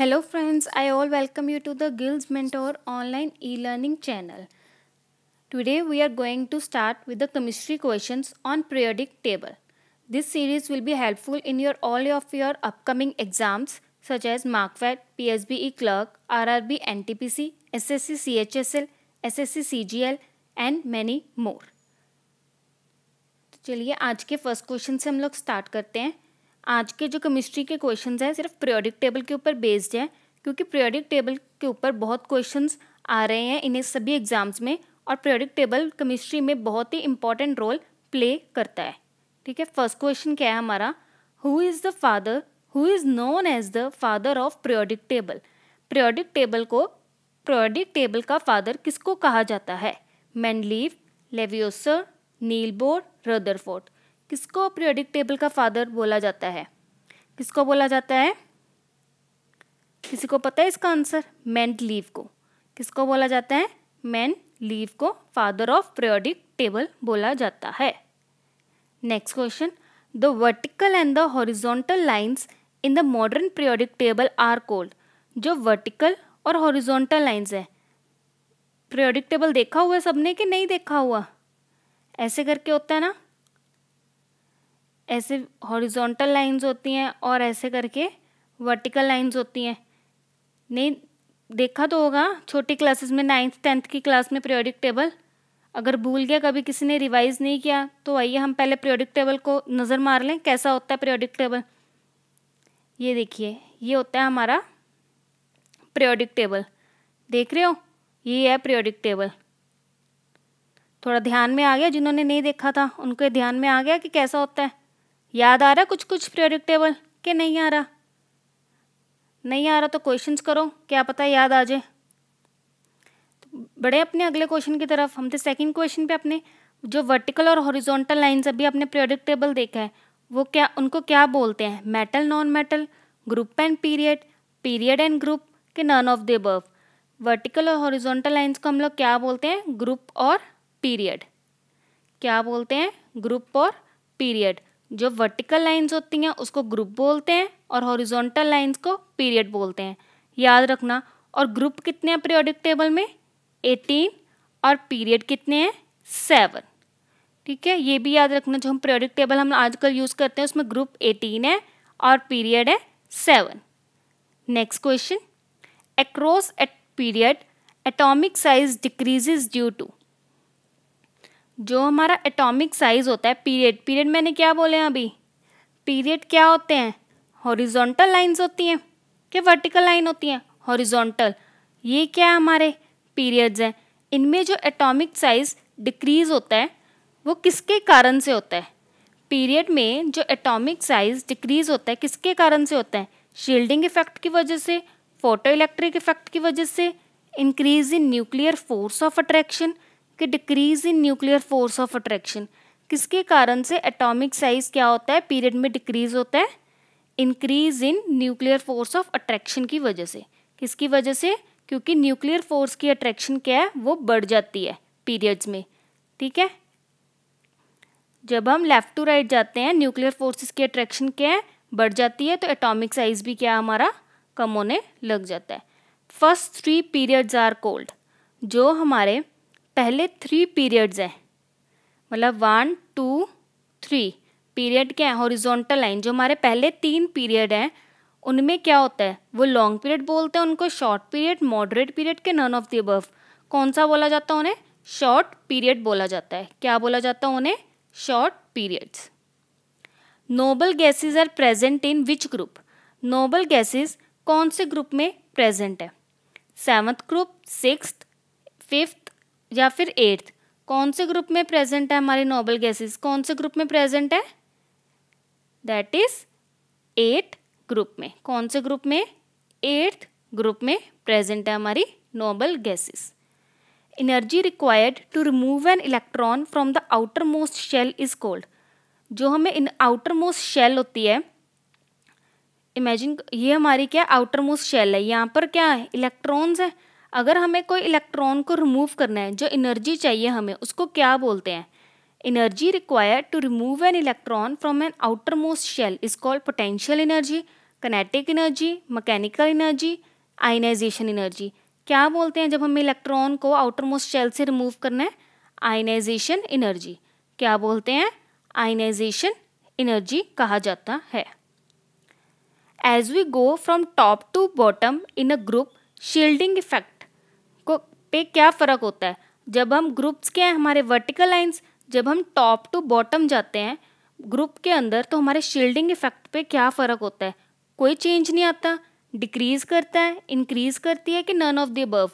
Hello friends I all welcome you to the Gills mentor online e learning channel today we are going to start with the chemistry questions on periodic table this series will be helpful in your all of your upcoming exams such as मार्कवेट P S B E clerk R R B N T P C S S C C H S L S S C C G L and many मोर चलिए आज के first question से हम लोग start करते हैं आज के जो केमिस्ट्री के क्वेश्चन हैं सिर्फ प्रियोडिक टेबल के ऊपर बेस्ड हैं क्योंकि प्रियोडिक टेबल के ऊपर बहुत क्वेश्चंस आ रहे हैं इन्हें सभी एग्जाम्स में और प्रियोडिक टेबल केमिस्ट्री में बहुत ही इंपॉर्टेंट रोल प्ले करता है ठीक है फर्स्ट क्वेश्चन क्या है हमारा who is the father who is known as the father of periodic table periodic table को प्रियोडिक टेबल का फादर किसको कहा जाता है मैनलीव लेवियोसर नीलबोर रदरफोर्ड किसको पीरियोडिक टेबल का फादर बोला जाता है किसको बोला जाता है किसी को पता है इसका आंसर मैंट लीव को किसको बोला जाता है मैन लीव को फादर ऑफ पीरियोडिक टेबल बोला जाता है next question the vertical and the horizontal lines in the modern periodic table are called जो वर्टिकल और हॉरिजॉन्टल लाइंस है पीरियोडिक टेबल देखा हुआ है सबने कि नहीं देखा हुआ ऐसे करके होता है ना ऐसे हॉरिजॉन्टल लाइंस होती हैं और ऐसे करके वर्टिकल लाइंस होती हैं नहीं देखा तो होगा छोटी क्लासेस में नाइन्थ टेंथ की क्लास में प्रियोडिक टेबल अगर भूल गया कभी किसी ने रिवाइज नहीं किया तो आइए हम पहले प्रियोडिक टेबल को नज़र मार लें कैसा होता है प्रियोडिक टेबल ये देखिए ये होता है हमारा प्रियोडिक टेबल देख रहे हो ये है प्रियोडिक टेबल थोड़ा ध्यान में आ गया जिन्होंने नहीं देखा था उनके ध्यान में आ गया कि कैसा होता है याद आ रहा कुछ कुछ पीरियोडिक टेबल के नहीं आ रहा नहीं आ रहा तो क्वेश्चंस करो क्या पता याद आ जाए तो बड़े अपने अगले क्वेश्चन की तरफ हम थे सेकेंड क्वेश्चन पे अपने जो वर्टिकल और हॉरिजॉन्टल लाइंस अभी आपने पीरियोडिक टेबल देखा है वो क्या उनको क्या बोलते हैं metal non metal group and period period and group के none of the above vertical और हॉरिजॉन्टल लाइन्स को हम लोग क्या बोलते हैं ग्रुप और पीरियड क्या बोलते हैं ग्रुप और पीरियड जो वर्टिकल लाइंस होती हैं उसको ग्रुप बोलते हैं और हॉरिजॉन्टल लाइंस को पीरियड बोलते हैं याद रखना और ग्रुप कितने हैं पीरियोडिक टेबल में एटीन और पीरियड कितने हैं सेवन ठीक है ये भी याद रखना जो हम पीरियोडिक टेबल हम आजकल यूज़ करते हैं उसमें ग्रुप एटीन है और पीरियड है seven next question across at period atomic size decreases due to जो हमारा एटॉमिक साइज़ होता है पीरियड पीरियड मैंने क्या बोले हैं अभी पीरियड क्या होते हैं हॉरिजॉन्टल लाइंस होती हैं क्या वर्टिकल लाइन होती हैं हॉरिजॉन्टल ये क्या है हमारे पीरियड्स हैं इनमें जो एटॉमिक साइज़ डिक्रीज़ होता है वो किसके कारण से होता है पीरियड में जो एटॉमिक साइज़ डिक्रीज़ होता है किसके कारण से होता है शील्डिंग इफेक्ट की वजह से फोटो इलेक्ट्रिक इफेक्ट की वजह से increase in nuclear force of attraction कि decrease in nuclear force of attraction किसके कारण से एटॉमिक साइज क्या होता है पीरियड में डिक्रीज होता है increase in nuclear force of attraction की वजह से किसकी वजह से क्योंकि न्यूक्लियर फोर्स की अट्रैक्शन क्या है वो बढ़ जाती है पीरियड्स में ठीक है जब हम लेफ्ट टू राइट जाते हैं न्यूक्लियर फोर्सेस की अट्रैक्शन क्या है बढ़ जाती है तो एटॉमिक साइज भी क्या हमारा कम होने लग जाता है first three periods are called जो हमारे पहले थ्री पीरियड्स हैं मतलब वन टू थ्री पीरियड क्या है हॉरिजॉन्टल लाइन जो हमारे पहले तीन पीरियड हैं उनमें क्या होता है वो लॉन्ग पीरियड बोलते हैं उनको शॉर्ट पीरियड मॉडरेट पीरियड के नन ऑफ द अबव कौन सा बोला जाता है उन्हें शॉर्ट पीरियड बोला जाता है क्या बोला जाता है उन्हें short periods noble gases are present in which group noble gases कौन से ग्रुप में प्रेजेंट है सेवन्थ ग्रुप सिक्स फिफ्थ या फिर एट्थ कौन से ग्रुप में प्रेजेंट है हमारे नोबल गैसेस कौन से ग्रुप में प्रेजेंट है दैट इज एट ग्रुप में कौन से ग्रुप में एट्थ ग्रुप में प्रेजेंट है हमारी noble gases energy required to remove an electron from the outermost shell is called जो हमें इन आउटर मोस्ट शेल होती है इमेजिन ये हमारी क्या आउटर मोस्ट शेल है यहाँ पर क्या है इलेक्ट्रॉन्स है अगर हमें कोई इलेक्ट्रॉन को रिमूव करना है जो एनर्जी चाहिए हमें उसको क्या बोलते हैं energy required to remove an electron from an outermost shell is called potential energy kinetic energy mechanical energy ionization energy क्या बोलते हैं जब हमें इलेक्ट्रॉन को आउटर मोस्ट शेल से रिमूव करना है आयनाइजेशन एनर्जी क्या बोलते हैं आयनाइजेशन एनर्जी कहा जाता है as we go from top to bottom in a group shielding effect पे क्या फ़र्क होता है जब हम ग्रुप्स के हैं हमारे वर्टिकल लाइंस जब हम टॉप टू बॉटम जाते हैं ग्रुप के अंदर तो हमारे शील्डिंग इफेक्ट पे क्या फ़र्क होता है कोई चेंज नहीं आता डिक्रीज़ करता है इंक्रीज़ करती है कि none of the above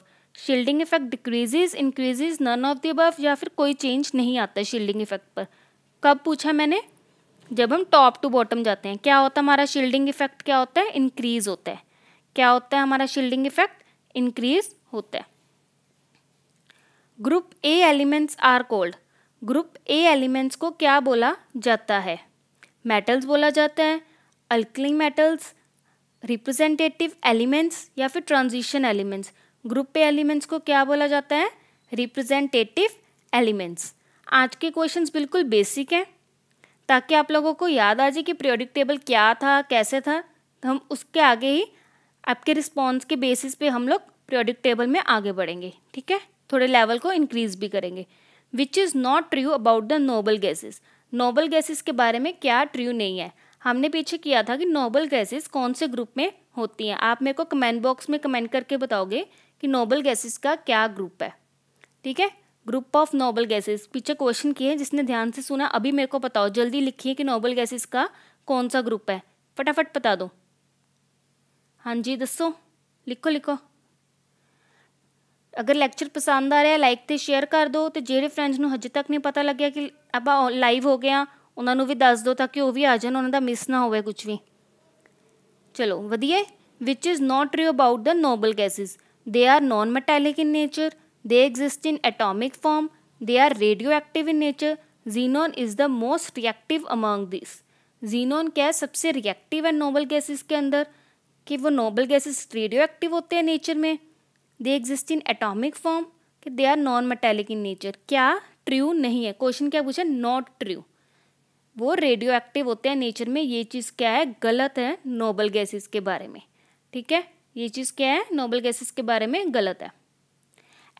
shielding effect decreases increases none of the above या फिर कोई चेंज नहीं आता शील्डिंग इफेक्ट पर कब पूछा मैंने जब हम टॉप टू बॉटम जाते हैं क्या होता है हमारा शील्डिंग इफेक्ट क्या होता है इंक्रीज होता है क्या होता है हमारा शील्डिंग इफेक्ट इंक्रीज होता है group A elements are called group A elements को क्या बोला जाता है मेटल्स बोला जाता है अल्कली मेटल्स रिप्रेजेंटेटिव एलिमेंट्स या फिर transition elements group A elements को क्या बोला जाता है रिप्रेजेंटेटिव एलिमेंट्स आज के क्वेश्चंस बिल्कुल बेसिक हैं ताकि आप लोगों को याद आ जाए कि प्रियोडिक टेबल क्या था कैसे था तो हम उसके आगे ही आपके रिस्पॉन्स के बेसिस पे हम लोग प्रियोडिक टेबल में आगे बढ़ेंगे ठीक है थोड़े लेवल को इंक्रीज भी करेंगे which is not true about the noble gases noble gases के बारे में क्या ट्रू नहीं है हमने पीछे किया था कि नोबल गैसेस कौन से ग्रुप में होती हैं आप मेरे को कमेंट बॉक्स में कमेंट करके बताओगे कि नोबल गैसेस का क्या ग्रुप है ठीक है ग्रुप ऑफ नोबल गैसेस पीछे क्वेश्चन किए हैं जिसने ध्यान से सुना अभी मेरे को बताओ जल्दी लिखिए कि नोबल गैसेस का कौन सा ग्रुप है फटाफट बता दो हाँ जी दसो लिखो लिखो ਅਗਰ ਲੈਕਚਰ ਪਸੰਦ ਆ ਰਿਹਾ ਲਾਈਕ ਤੇ ਸ਼ੇਅਰ ਕਰ ਦਿਓ ਤੇ ਜਿਹੜੇ ਫਰੈਂਡਸ ਨੂੰ ਹਜੇ ਤੱਕ ਨਹੀਂ ਪਤਾ ਲੱਗਿਆ ਕਿ ਆਪਾਂ ਲਾਈਵ ਹੋ ਗਏ ਆ ਉਹਨਾਂ ਨੂੰ ਵੀ ਦੱਸ ਦਿਓ ਤਾਂ ਕਿ ਉਹ ਵੀ ਆ ਜਾਣ ਉਹਨਾਂ ਦਾ ਮਿਸ ਨਾ ਹੋਵੇ ਕੁਝ ਵੀ ਚਲੋ ਵਧੀਆ which is not true about the noble gases. They are non metallic in nature, they exist in atomic form, they are radioactive in nature. Xenon is the most reactive among these. Xenon क्या है सबसे reactive है noble gases के अंदर कि वो noble gases radioactive होते हैं nature में they exist in atomic form कि they are non metallic in nature क्या ट्रू नहीं है क्वेश्चन क्या पूछा नॉट ट्रू वो रेडियो एक्टिव होते हैं नेचर में ये चीज़ क्या है गलत है नोबल गैसेस के बारे में ठीक है ये चीज़ क्या है नोबल गैसेस के बारे में गलत है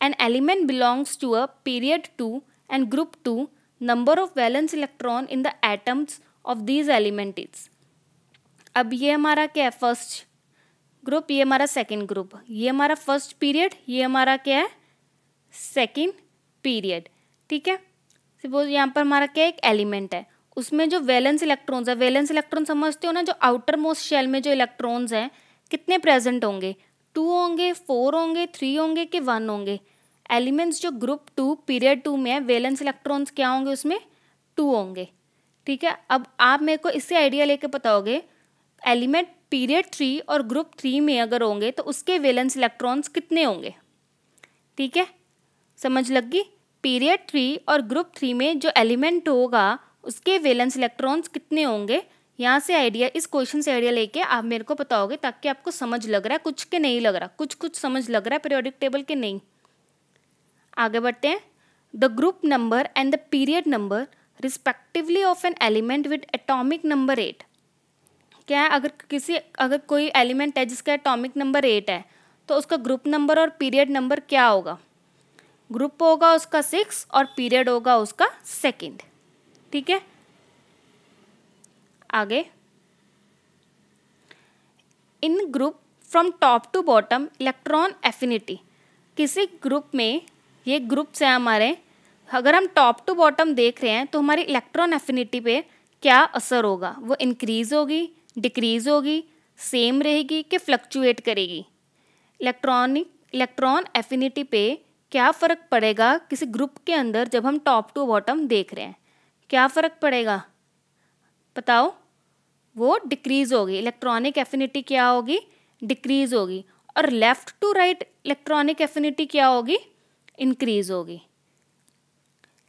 an element belongs to a period two and group two number of valence electron in the atoms of these element is अब ये हमारा क्या है फर्स्ट ग्रुप ये हमारा सेकेंड ग्रुप ये हमारा फर्स्ट पीरियड ये हमारा क्या है सेकेंड पीरियड ठीक है सपोज यहाँ पर हमारा क्या एक एलिमेंट है उसमें जो वैलेंस इलेक्ट्रॉन्स है वैलेंस इलेक्ट्रॉन समझते हो ना जो आउटर मोस्ट शेल में जो इलेक्ट्रॉन्स हैं कितने प्रेजेंट होंगे टू होंगे फोर होंगे थ्री होंगे कि वन होंगे एलिमेंट्स जो ग्रुप टू पीरियड टू में है वैलेंस इलेक्ट्रॉन्स क्या होंगे उसमें टू होंगे ठीक है अब आप मेरे को इससे आइडिया लेके बताओगे एलिमेंट पीरियड थ्री और ग्रुप थ्री में अगर होंगे तो उसके वेलेंस इलेक्ट्रॉन्स कितने होंगे ठीक है समझ लग गई पीरियड थ्री और ग्रुप थ्री में जो एलिमेंट होगा उसके वेलेंस इलेक्ट्रॉन्स कितने होंगे यहाँ से आइडिया इस क्वेश्चन से आइडिया लेके आप मेरे को बताओगे ताकि आपको समझ लग रहा है कुछ के नहीं लग रहा कुछ कुछ समझ लग रहा है पीरियोडिक टेबल के नहीं आगे बढ़ते हैं the group number and the period number respectively of an element with atomic number eight क्या है अगर किसी अगर कोई एलिमेंट है जिसका एटॉमिक नंबर एट है तो उसका ग्रुप नंबर और पीरियड नंबर क्या होगा ग्रुप होगा उसका सिक्स और पीरियड होगा उसका सेकंड ठीक है आगे in group from top to bottom electron affinity किसी ग्रुप में ये ग्रुप्स हैं हमारे अगर हम टॉप टू बॉटम देख रहे हैं तो हमारी इलेक्ट्रॉन एफिनिटी पे क्या असर होगा वो इंक्रीज होगी डिक्रीज़ होगी सेम रहेगी कि फ्लक्चुएट करेगी इलेक्ट्रॉनिक इलेक्ट्रॉन एफिनिटी पे क्या फ़र्क पड़ेगा किसी ग्रुप के अंदर जब हम टॉप टू बॉटम देख रहे हैं क्या फ़र्क पड़ेगा बताओ वो डिक्रीज़ होगी इलेक्ट्रॉनिक एफिनिटी क्या होगी डिक्रीज़ होगी और left to right electronic affinity क्या होगी इंक्रीज़ होगी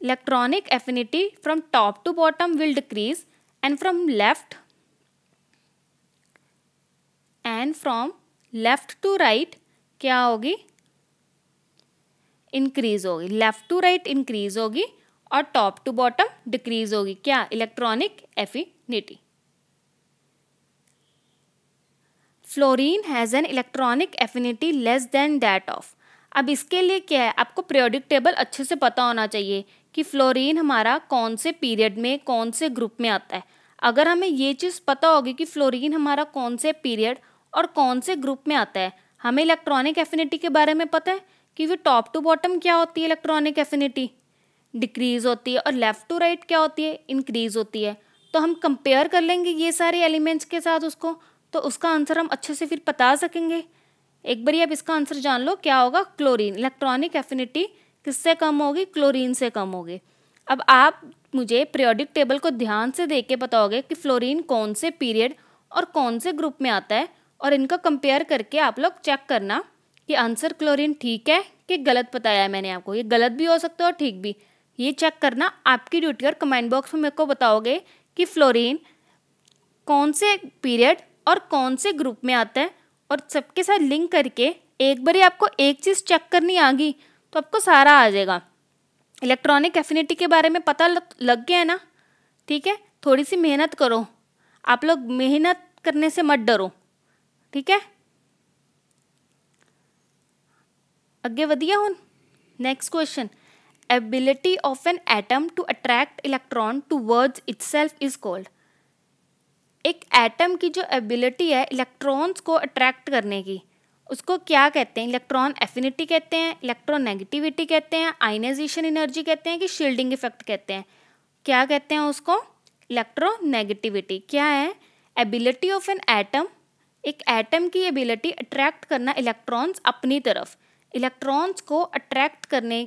electronic affinity from top to bottom will decrease and from left and from left to right क्या होगी इंक्रीज होगी लेफ़्ट टू राइट इंक्रीज होगी और टॉप टू बॉटम डिक्रीज होगी क्या electronic affinity fluorine has an electronic affinity less than that of अब इसके लिए क्या है आपको प्रियोडिक टेबल अच्छे से पता होना चाहिए कि फ्लोरीन हमारा कौन से पीरियड में कौन से ग्रुप में आता है अगर हमें ये चीज़ पता होगी कि फ्लोरीन हमारा कौन से पीरियड और कौन से ग्रुप में आता है हमें इलेक्ट्रॉनिक एफिनिटी के बारे में पता है कि वो टॉप टू बॉटम क्या होती है इलेक्ट्रॉनिक एफिनिटी डिक्रीज होती है और लेफ़्ट टू राइट क्या होती है इंक्रीज होती है तो हम कंपेयर कर लेंगे ये सारे एलिमेंट्स के साथ उसको तो उसका आंसर हम अच्छे से फिर बता सकेंगे एक बार आप इसका आंसर जान लो क्या होगा क्लोरीन इलेक्ट्रॉनिक एफिनिटी किससे कम होगी क्लोरीन से कम होगी अब आप मुझे पीरियोडिक टेबल को ध्यान से देख के बताओगे कि फ्लोरीन कौन से पीरियड और कौन से ग्रुप में आता है और इनको कंपेयर करके आप लोग चेक करना कि आंसर क्लोरीन ठीक है कि गलत बताया है मैंने आपको ये गलत भी हो सकता है और ठीक भी ये चेक करना आपकी ड्यूटी और कमेंट बॉक्स में मेरे को बताओगे कि फ्लोरीन कौन से पीरियड और कौन से ग्रुप में आता है और सबके साथ लिंक करके एक बार आपको एक चीज़ चेक करनी आ गई तो आपको सारा आ जाएगा इलेक्ट्रॉनिक एफिनिटी के बारे में पता लग गया है ना ठीक है थोड़ी सी मेहनत करो आप लोग मेहनत करने से मत डरो अगे ਹੈ हूँ next question ability of an atom to attract to to electron towards itself is called एक एटम की जो एबिलिटी है इलेक्ट्रॉन्स को अट्रैक्ट करने की उसको क्या कहते हैं इलेक्ट्रॉन एफिनिटी कहते हैं इलेक्ट्रॉन नेगेटिविटी कहते हैं आइनाइजेशन एनर्जी कहते हैं कि शील्डिंग इफेक्ट कहते हैं क्या कहते हैं उसको इलेक्ट्रो नेगेटिविटी क्या है एबिलिटी ऑफ एन एटम एक एटम की एबिलिटी अट्रैक्ट करना इलेक्ट्रॉन्स अपनी तरफ इलेक्ट्रॉन्स को अट्रैक्ट करने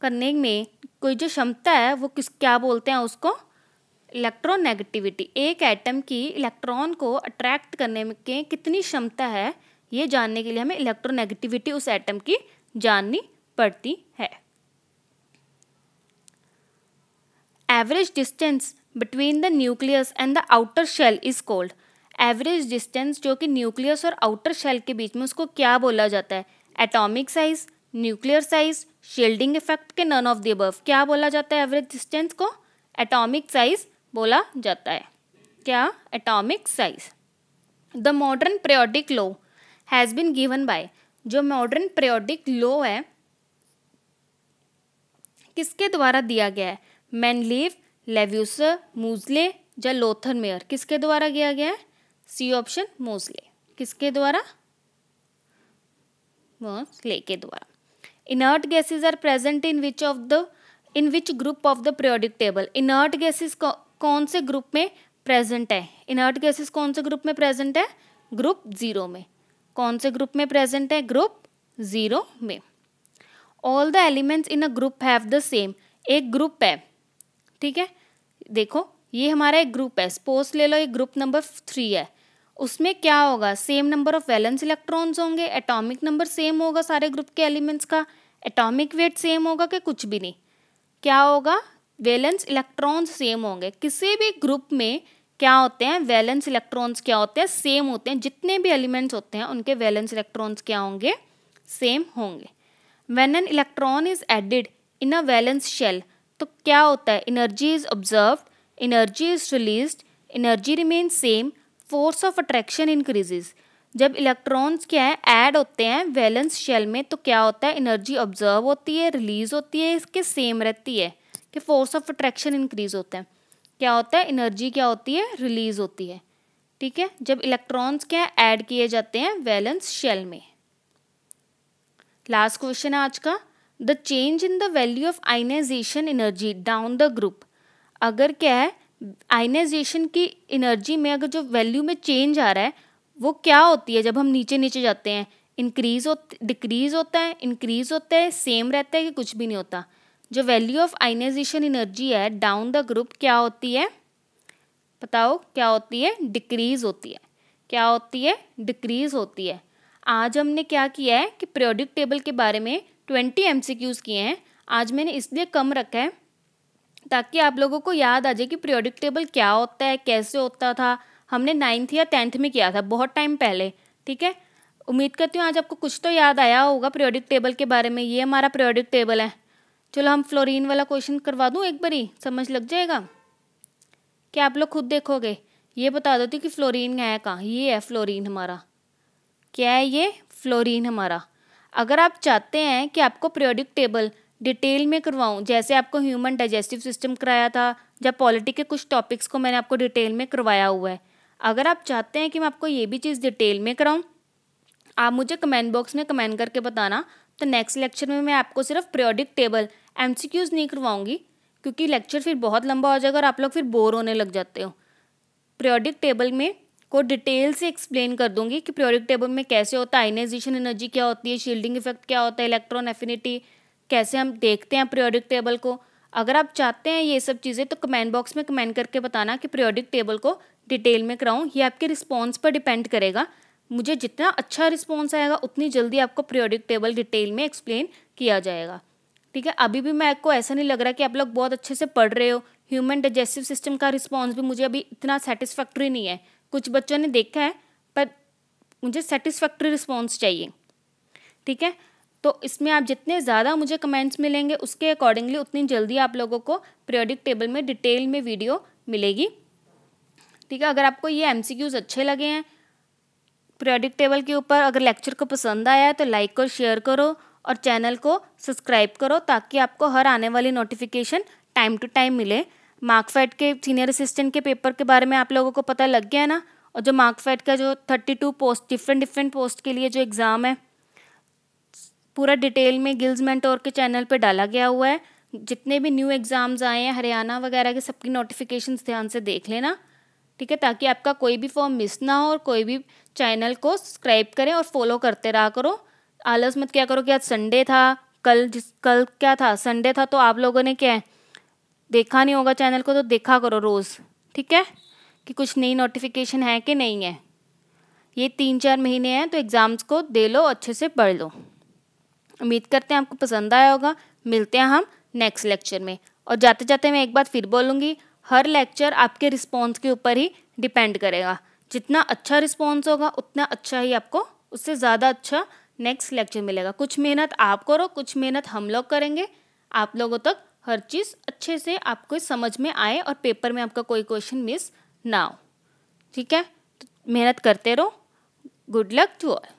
करने में कोई जो क्षमता है वो किस क्या बोलते हैं उसको इलेक्ट्रोनेगेटिविटी एक एटम की इलेक्ट्रॉन को अट्रैक्ट करने में के कितनी क्षमता है ये जानने के लिए हमें इलेक्ट्रोनेगेटिविटी उस एटम की जाननी पड़ती है average distance between the nucleus and the outer shell is called average distance जो कि न्यूक्लियस और आउटर शेल के बीच में उसको क्या बोला जाता है atomic size nuclear size shielding effect के नन ऑफ द अबव क्या बोला जाता है एवरेज डिस्टेंस को एटॉमिक साइज बोला जाता है क्या atomic size the modern periodic law has been given by जो मॉडर्न प्रियोडिक लो है किसके द्वारा दिया गया है मैनलीव लेव्यूसर मूजले या लोथर मेयर किसके द्वारा दिया गया है सी ऑप्शन मोसले किसके द्वारा मोसले के द्वारा inert gases are present in which of the in which group of the periodic table inert gases कौन से ग्रुप में प्रेजेंट है इनर्ट गैसेस कौन से ग्रुप में प्रेजेंट है ग्रुप जीरो में कौन से ग्रुप में प्रेजेंट है ग्रुप जीरो में all the elements in a group have the same एक ग्रुप है ठीक है देखो ये हमारा एक ग्रुप है सपोज ले लो ये ग्रुप नंबर थ्री है उसमें क्या होगा same number of valence electrons होंगे एटॉमिक नंबर सेम होगा सारे ग्रुप के एलिमेंट्स का एटॉमिक वेट सेम होगा कि कुछ भी नहीं क्या होगा वैलेंस इलेक्ट्रॉन्स सेम होंगे किसी भी ग्रुप में क्या होते हैं वैलेंस इलेक्ट्रॉन्स क्या होते हैं सेम होते हैं जितने भी एलिमेंट्स होते हैं उनके वैलेंस इलेक्ट्रॉन्स क्या होंगे सेम होंगे when an electron is added in a valence shell तो क्या होता है energy is observe energy is release energy remain same force of attraction increases जब इलेक्ट्रॉन्स क्या है ऐड होते हैं वैलेंस शेल में तो क्या होता है एनर्जी ऑब्जर्व होती है रिलीज होती है इसके सेम रहती है कि फोर्स ऑफ अट्रैक्शन इंक्रीज होता है क्या होता है एनर्जी क्या होती है रिलीज होती है ठीक है जब इलेक्ट्रॉन्स क्या है ऐड किए जाते हैं वैलेंस शेल में लास्ट क्वेश्चन है आज का the change in the value of ionization energy down the group अगर क्या है आइनाइजेशन की एनर्जी में अगर जो वैल्यू में चेंज आ रहा है वो क्या होती है जब हम नीचे नीचे जाते हैं इंक्रीज हो डिक्रीज होता है इंक्रीज होता है सेम रहता है कि कुछ भी नहीं होता जो वैल्यू ऑफ आइनाइजेशन एनर्जी है डाउन द ग्रुप क्या होती है बताओ क्या होती है डिक्रीज होती है क्या होती है डिक्रीज होती है आज हमने क्या किया है कि पीरियोडिक टेबल के बारे में ट्वेंटी एम किए हैं आज मैंने इसलिए कम रखा है ताकि आप लोगों को याद आ जाए कि पीरियोडिक टेबल क्या होता है कैसे होता था हमने नाइन्थ या टेंथ में किया था बहुत टाइम पहले ठीक है उम्मीद करती हूँ आज आपको कुछ तो याद आया होगा पीरियोडिक टेबल के बारे में ये हमारा पीरियोडिक टेबल है चलो हम फ्लोरीन वाला क्वेश्चन करवा दूँ एक बारी समझ लग जाएगा क्या आप लोग खुद देखोगे ये बता देती हूँ कि फ्लोरीन है कहाँ ये है फ्लोरीन हमारा क्या है ये फ्लोरीन हमारा अगर आप चाहते हैं कि आपको पीरियोडिक टेबल डिटेल में करवाऊँ जैसे आपको ह्यूमन डाइजेस्टिव सिस्टम कराया था या पॉलिटी के कुछ टॉपिक्स को मैंने आपको डिटेल में करवाया हुआ है अगर आप चाहते हैं कि मैं आपको ये भी चीज़ डिटेल में कराऊँ आप मुझे कमेंट बॉक्स में कमेंट करके बताना तो नेक्स्ट लेक्चर में मैं आपको सिर्फ प्रियोडिक टेबल एम नहीं करवाऊँगी क्योंकि लेक्चर फिर बहुत लंबा हो जाएगा और आप लोग फिर बोर होने लग जाते हो प्रियोडिक टेबल में को डिटेल से एक्सप्लेन कर दूंगी कि प्रियोडिक टेबल में कैसे होता है आइनाइजेशन एनर्जी क्या होती है शील्डिंग इफेक्ट क्या होता है इलेक्ट्रॉन एफिनिटी कैसे हम देखते हैं प्रियोडिक टेबल को अगर आप चाहते हैं ये सब चीज़ें तो कमेंट बॉक्स में कमेंट करके बताना कि प्रियोडिक टेबल को डिटेल में कराऊँ ये आपके रिस्पॉन्स पर डिपेंड करेगा मुझे जितना अच्छा रिस्पॉन्स आएगा उतनी जल्दी आपको प्रियोडिक टेबल डिटेल में एक्सप्लेन किया जाएगा ठीक है अभी भी मैं आपको ऐसा नहीं लग रहा कि आप लोग बहुत अच्छे से पढ़ रहे हो ह्यूमन डाइजेस्टिव सिस्टम का रिस्पॉन्स भी मुझे अभी इतना सेटिस्फैक्ट्री नहीं है कुछ बच्चों ने देखा है पर मुझे सेटिस्फैक्ट्री रिस्पॉन्स चाहिए ठीक है तो इसमें आप जितने ज़्यादा मुझे कमेंट्स मिलेंगे उसके अकॉर्डिंगली उतनी जल्दी आप लोगों को प्रियोडिक टेबल में डिटेल में वीडियो मिलेगी ठीक है अगर आपको ये एम अच्छे लगे हैं प्रियोडिक टेबल के ऊपर अगर लेक्चर को पसंद आया है तो लाइक और शेयर करो और चैनल को सब्सक्राइब करो ताकि आपको हर आने वाली नोटिफिकेशन टाइम टू टाइम मिले मार्कफेड के सीनियर असिस्टेंट के पेपर के बारे में आप लोगों को पता लग गया है ना और जो मार्कफेड का जो thirty two post different different post के लिए जो एग्ज़ाम है पूरा डिटेल में गिल्स मेंटोर के चैनल पे डाला गया हुआ है जितने भी न्यू एग्ज़ाम्स आए हैं हरियाणा वगैरह के सबकी नोटिफिकेशन ध्यान से देख लेना ठीक है ताकि आपका कोई भी फॉर्म मिस ना हो और कोई भी चैनल को सब्सक्राइब करें और फॉलो करते रहा करो आलस मत क्या करो कि आज संडे था कल जिस कल क्या था संडे था तो आप लोगों ने क्या है देखा नहीं होगा चैनल को तो देखा करो रोज़ ठीक है कि कुछ नई नोटिफिकेशन है कि नहीं है ये तीन चार महीने हैं तो एग्ज़ाम्स को दे लो अच्छे से पढ़ लो उम्मीद करते हैं आपको पसंद आया होगा मिलते हैं हम नेक्स्ट लेक्चर में और जाते जाते मैं एक बात फिर बोलूँगी हर लेक्चर आपके रिस्पॉन्स के ऊपर ही डिपेंड करेगा जितना अच्छा रिस्पॉन्स होगा उतना अच्छा ही आपको उससे ज़्यादा अच्छा नेक्स्ट लेक्चर मिलेगा कुछ मेहनत आप करो कुछ मेहनत हम लोग करेंगे आप लोगों तक हर चीज़ अच्छे से आपको समझ में आए और पेपर में आपका कोई क्वेश्चन मिस ना हो ठीक है तो मेहनत करते रहो गुड लक टू ऑल